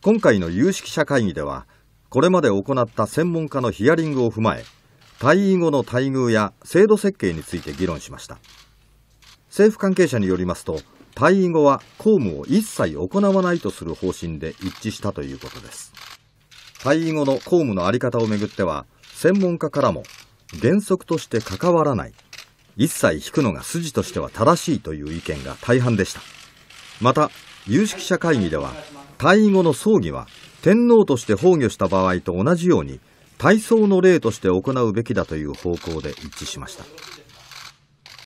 今回の有識者会議では、これまで行った専門家のヒアリングを踏まえ、退位後の待遇や制度設計について議論しました。政府関係者によりますと、退位後は公務を一切行わないとする方針で一致したということです。退位後の公務の在り方をめぐっては、専門家からも原則として関わらない、一切引くのが筋としては正しいという意見が大半でした。また、有識者会議では、退位後の葬儀は天皇として崩御した場合と同じように体操の礼として行うべきだという方向で一致しました。